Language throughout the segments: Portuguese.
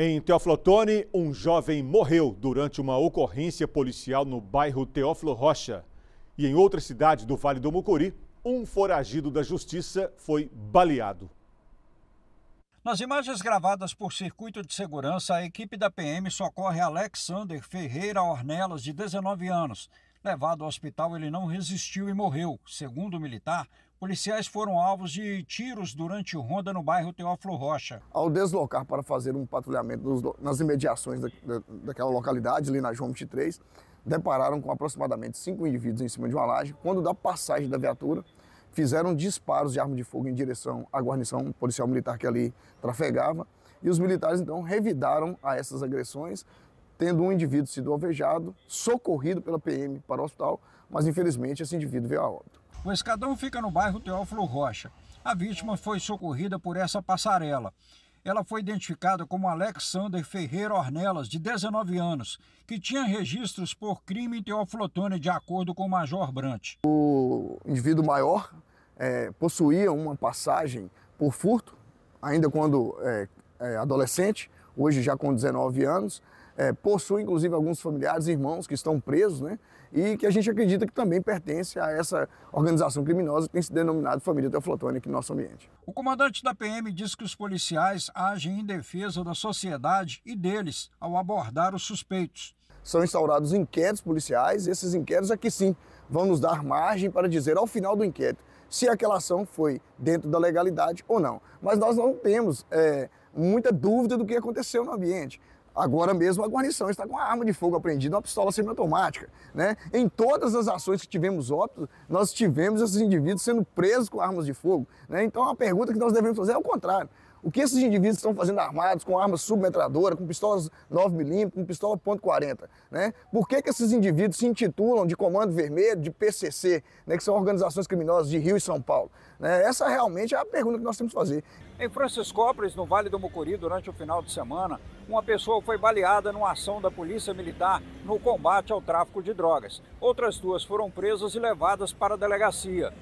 Em Teoflotone, um jovem morreu durante uma ocorrência policial no bairro Teófilo Rocha. E em outra cidade do Vale do Mucuri, um foragido da justiça foi baleado. Nas imagens gravadas por circuito de segurança, a equipe da PM socorre Alexander Ferreira Ornelas, de 19 anos. Levado ao hospital, ele não resistiu e morreu. Segundo o militar, policiais foram alvos de tiros durante ronda no bairro Teófilo Rocha. Ao deslocar para fazer um patrulhamento nas imediações da, da, daquela localidade, ali na João 23, depararam com aproximadamente cinco indivíduos em cima de uma laje. Quando da passagem da viatura, fizeram disparos de arma de fogo em direção à guarnição policial militar que ali trafegava. E os militares, então, revidaram a essas agressões, tendo um indivíduo sido alvejado, socorrido pela PM para o hospital, mas infelizmente esse indivíduo veio a óbito. O escadão fica no bairro Teófilo Rocha. A vítima foi socorrida por essa passarela. Ela foi identificada como Alexander Ferreira Ornelas, de 19 anos, que tinha registros por crime em Teoflotone, de acordo com o Major Brant. O indivíduo maior é, possuía uma passagem por furto, ainda quando é, é, adolescente, hoje já com 19 anos, é, possui inclusive alguns familiares e irmãos que estão presos, né? E que a gente acredita que também pertence a essa organização criminosa que tem se denominado Família Teoflotônica aqui no nosso ambiente. O comandante da PM diz que os policiais agem em defesa da sociedade e deles ao abordar os suspeitos. São instaurados inquéritos policiais, e esses inquéritos aqui é sim vão nos dar margem para dizer ao final do inquérito se aquela ação foi dentro da legalidade ou não. Mas nós não temos é, muita dúvida do que aconteceu no ambiente. Agora mesmo a guarnição está com a arma de fogo apreendida, uma pistola semiautomática. Né? Em todas as ações que tivemos óbito, nós tivemos esses indivíduos sendo presos com armas de fogo. Né? Então a pergunta que nós devemos fazer é o contrário. O que esses indivíduos estão fazendo armados, com armas submetradora, com pistolas 9mm, com pistola .40? Né? Por que, que esses indivíduos se intitulam de Comando Vermelho, de PCC, né, que são organizações criminosas de Rio e São Paulo? Né? Essa realmente é a pergunta que nós temos que fazer. Em Franciscópolis, no Vale do Mucuri, durante o final de semana, uma pessoa foi baleada numa ação da Polícia Militar no combate ao tráfico de drogas. Outras duas foram presas e levadas para a delegacia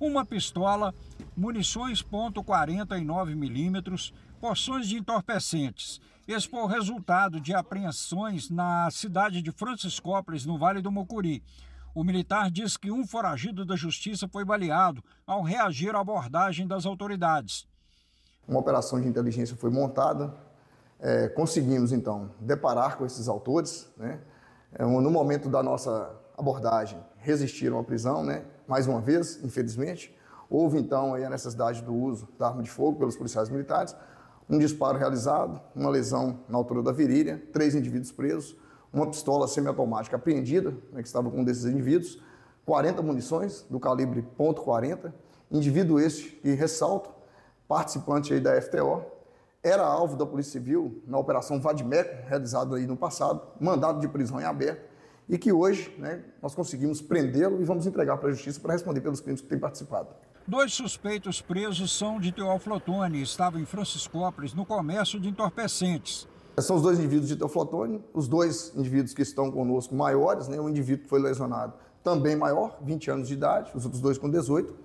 uma pistola, munições .49 milímetros, porções de entorpecentes. Esse foi o resultado de apreensões na cidade de Franciscópolis, no Vale do Mucuri. O militar diz que um foragido da justiça foi baleado ao reagir à abordagem das autoridades. Uma operação de inteligência foi montada, é, conseguimos então deparar com esses autores. Né? É, no momento da nossa abordagem, resistiram à prisão, né? mais uma vez, infelizmente. Houve então a necessidade do uso da arma de fogo pelos policiais militares, um disparo realizado, uma lesão na altura da virilha, três indivíduos presos, uma pistola semiautomática apreendida, né, que estava com um desses indivíduos, 40 munições do calibre .40, indivíduo este que ressalto, participante aí da FTO, era alvo da Polícia Civil na Operação Vadmeco, realizada aí no passado, mandado de prisão em aberto, e que hoje né, nós conseguimos prendê-lo e vamos entregar para a justiça para responder pelos crimes que tem participado. Dois suspeitos presos são de Teoflotone estavam em Franciscópolis no comércio de entorpecentes. São os dois indivíduos de Teoflotone, os dois indivíduos que estão conosco maiores, né, indivíduo que foi lesionado também maior, 20 anos de idade, os outros dois com 18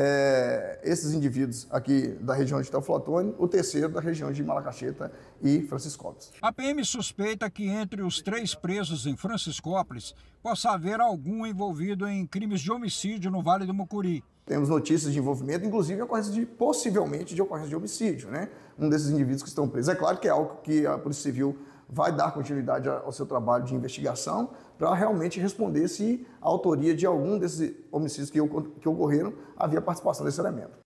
é, esses indivíduos aqui da região de Teoflotone, o terceiro da região de Malacacheta e Franciscópolis. A PM suspeita que entre os três presos em Franciscópolis possa haver algum envolvido em crimes de homicídio no Vale do Mucuri. Temos notícias de envolvimento, inclusive ocorrência de, possivelmente de ocorrência de homicídio, né? Um desses indivíduos que estão presos. É claro que é algo que a Polícia Civil vai dar continuidade ao seu trabalho de investigação para realmente responder se a autoria de algum desses homicídios que, que ocorreram havia participação desse elemento.